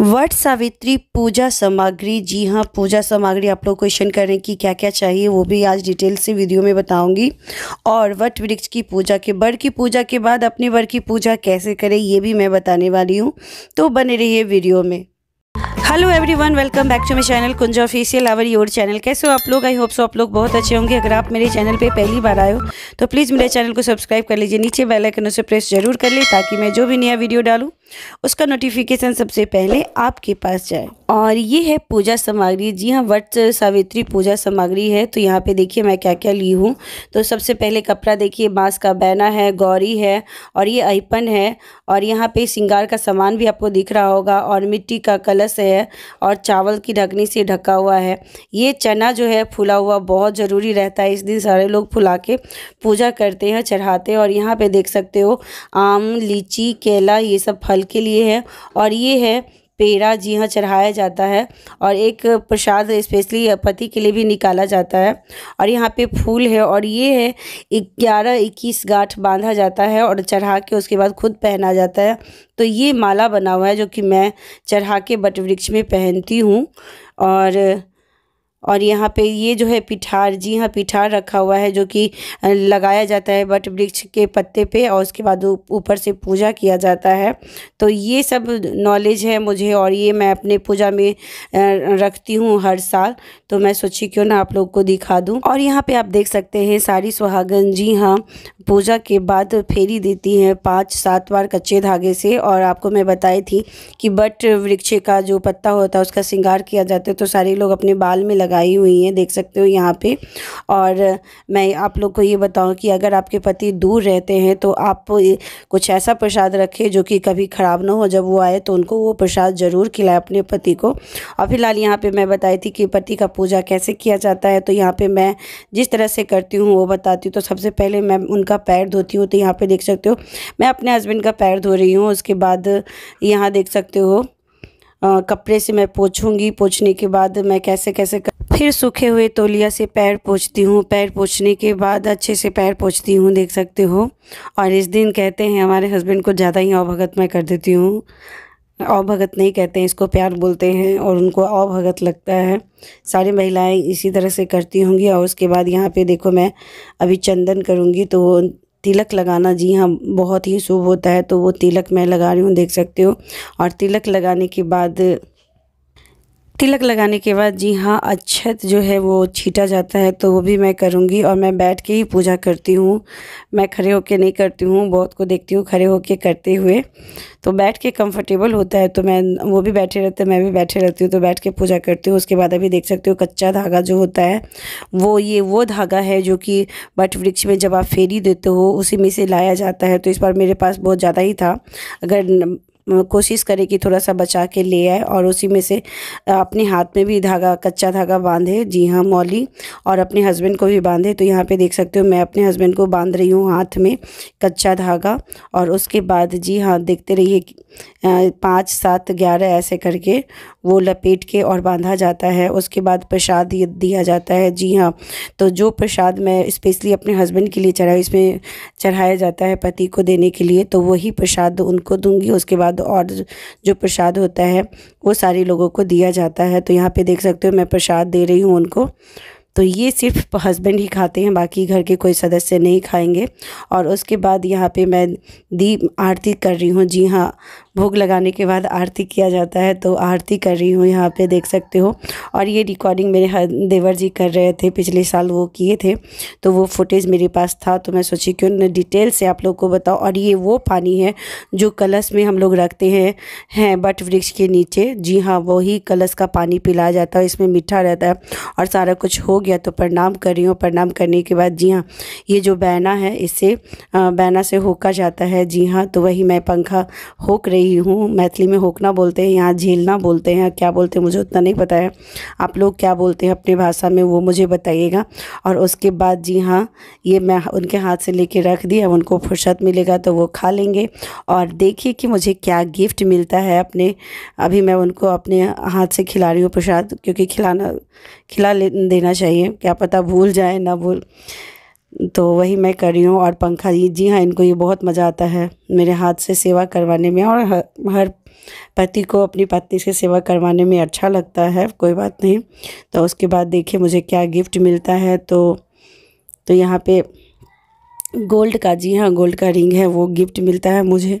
what Savitri पूजा सामग्री जी हाँ पूजा सामग्री आप लोग क्वेश्चन करें कि क्या क्या चाहिए वो भी आज डिटेल से वीडियो में बताऊंगी और वट वृक्ष की पूजा के बर की पूजा के बाद अपने वर की पूजा कैसे करें ये भी मैं बताने वाली हूँ तो बने रहिए वीडियो में hello everyone welcome back to my channel Kunja official our your channel कैसे हो आप लोग आई होप सो आप लोग बहुत अच्छे होंगे अगर आप मेरे चैनल पे पहली बार आए हो तो प्लीज़ मेरे चैनल को सब्सक्राइब कर लीजिए नीचे बेल आइकन उसे प्रेस जरूर कर लें ताकि मैं जो भी नया वीडियो डालूँ उसका नोटिफिकेशन सबसे पहले आपके पास जाए और ये है पूजा सामग्री जी हाँ वट सावित्री पूजा सामग्री है तो यहाँ पे देखिए मैं क्या क्या ली हूँ तो सबसे पहले कपड़ा देखिए बांस का बैना है गौरी है और ये अहिपन है और यहाँ पे सिंगार का सामान भी आपको दिख रहा होगा और मिट्टी का कलश है और चावल की ढकनी से ढका हुआ है ये चना जो है फुला हुआ बहुत ज़रूरी रहता है इस दिन सारे लोग फुला के पूजा करते हैं चढ़ाते हैं और यहाँ पर देख सकते हो आम लीची केला ये सब फल फल के लिए है और ये है पेड़ा जी हाँ चढ़ाया जाता है और एक प्रसाद स्पेशली पति के लिए भी निकाला जाता है और यहाँ पे फूल है और ये है ग्यारह इक्कीस गांठ बांधा जाता है और चढ़ा के उसके बाद खुद पहना जाता है तो ये माला बना हुआ है जो कि मैं चढ़ा के बट वृक्ष में पहनती हूँ और और यहाँ पे ये जो है पिठार जी हाँ पिठार रखा हुआ है जो कि लगाया जाता है बट वृक्ष के पत्ते पे और उसके बाद ऊपर से पूजा किया जाता है तो ये सब नॉलेज है मुझे और ये मैं अपने पूजा में रखती हूँ हर साल तो मैं सोची क्यों ना आप लोग को दिखा दूँ और यहाँ पे आप देख सकते हैं सारी सुहागन जी हाँ पूजा के बाद फेरी देती हैं पाँच सात बार कच्चे धागे से और आपको मैं बताई थी कि बट वृक्ष का जो पत्ता होता है उसका श्रृंगार किया जाता है तो सारे लोग अपने बाल में लगा लगाई हुई हैं देख सकते हो यहाँ पे और मैं आप लोग को ये बताऊँ कि अगर आपके पति दूर रहते हैं तो आप कुछ ऐसा प्रसाद रखें जो कि कभी ख़राब ना हो जब वो आए तो उनको वो प्रसाद ज़रूर खिलाए अपने पति को और फिलहाल यहाँ पर मैं बताई थी कि पति का पूजा कैसे किया जाता है तो यहाँ पर मैं जिस तरह से करती हूँ वो बताती हूँ तो सबसे पहले मैं उनका पैर धोती हूँ तो यहाँ पर देख सकते हो मैं अपने हस्बैंड का पैर धो रही हूँ उसके बाद यहाँ देख सकते हो कपड़े से मैं पोछूंगी पोछने के बाद मैं कैसे कैसे कर... फिर सूखे हुए तोलिया से पैर पोछती हूँ पैर पोछने के बाद अच्छे से पैर पोछती हूँ देख सकते हो और इस दिन कहते हैं हमारे हस्बैंड को ज़्यादा ही अवभगत मैं कर देती हूँ अवभगत नहीं कहते हैं इसको प्यार बोलते हैं और उनको अवभगत लगता है सारी महिलाएं इसी तरह से करती होंगी और उसके बाद यहाँ पे देखो मैं अभी चंदन करूँगी तो तिलक लगाना जी हाँ बहुत ही शुभ होता है तो वो तिलक मैं लगा रही हूँ देख सकते हो और तिलक लगाने के बाद तिलक लगाने के बाद जी हाँ अक्षत जो है वो छीटा जाता है तो वो भी मैं करूँगी और मैं बैठ के ही पूजा करती हूँ मैं खड़े होके नहीं करती हूँ बहुत को देखती हूँ खड़े होके करते हुए तो बैठ के कंफर्टेबल होता है तो मैं वो भी बैठे रहते मैं भी बैठे रहती हूँ तो बैठ के पूजा करती हूँ उसके बाद अभी देख सकते हो कच्चा धागा जो होता है वो ये वो धागा है जो कि बट वृक्ष में जब आप फेरी देते हो उसी में से लाया जाता है तो इस बार मेरे पास बहुत ज़्यादा ही था अगर कोशिश करे कि थोड़ा सा बचा के ले आए और उसी में से अपने हाथ में भी धागा कच्चा धागा बांधे जी हाँ मौली और अपने हस्बैंड को भी बांधे तो यहाँ पे देख सकते हो मैं अपने हस्बैंड को बांध रही हूँ हाथ में कच्चा धागा और उसके बाद जी हाँ देखते रहिए पाँच सात ग्यारह ऐसे करके वो लपेट के और बांधा जाता है उसके बाद प्रसाद दिया जाता है जी हाँ तो जो प्रसाद मैं स्पेशली अपने हस्बैंड के लिए चढ़ाई इसमें चढ़ाया जाता है पति को देने के लिए तो वही प्रसाद उनको दूंगी उसके बाद प्रसाद और जो प्रसाद होता है वो सारे लोगों को दिया जाता है तो यहाँ पे देख सकते हो मैं प्रसाद दे रही हूँ उनको तो ये सिर्फ हस्बैंड ही खाते हैं बाकी घर के कोई सदस्य नहीं खाएंगे और उसके बाद यहाँ पे मैं दीप आरती कर रही हूँ जी हाँ भोग लगाने के बाद आरती किया जाता है तो आरती कर रही हूँ यहाँ पे देख सकते हो और ये रिकॉर्डिंग मेरे देवर जी कर रहे थे पिछले साल वो किए थे तो वो फुटेज मेरे पास था तो मैं सोची क्यों डिटेल से आप लोग को बताओ और ये वो पानी है जो कलश में हम लोग रखते हैं हैं बट वृक्ष के नीचे जी हाँ वही कलश का पानी पिलाया जाता है इसमें मीठा रहता है और सारा कुछ हो गया तो प्रणाम कर रही हूँ प्रणाम करने के बाद जी हाँ ये जो बैना है इससे बैना से होका जाता है जी हाँ तो वही मैं पंखा होक रही रही हूँ मैथिली में होकना बोलते हैं यहाँ झेलना बोलते हैं क्या बोलते हैं मुझे उतना नहीं पता है आप लोग क्या बोलते हैं अपनी भाषा में वो मुझे बताइएगा और उसके बाद जी हाँ ये मैं उनके हाथ से लेके रख दी अब उनको फुर्सत मिलेगा तो वो खा लेंगे और देखिए कि मुझे क्या गिफ्ट मिलता है अपने अभी मैं उनको अपने हाथ से खिला रही हूँ प्रसाद क्योंकि खिलाना खिला देना चाहिए क्या पता भूल जाए ना भूल तो वही मैं कर रही हूँ और पंखा जी जी हाँ इनको ये बहुत मज़ा आता है मेरे हाथ से सेवा करवाने में और हर, हर पति को अपनी पत्नी से सेवा करवाने में अच्छा लगता है कोई बात नहीं तो उसके बाद देखिए मुझे क्या गिफ्ट मिलता है तो तो यहाँ पे गोल्ड का जी हाँ गोल्ड का रिंग है वो गिफ्ट मिलता है मुझे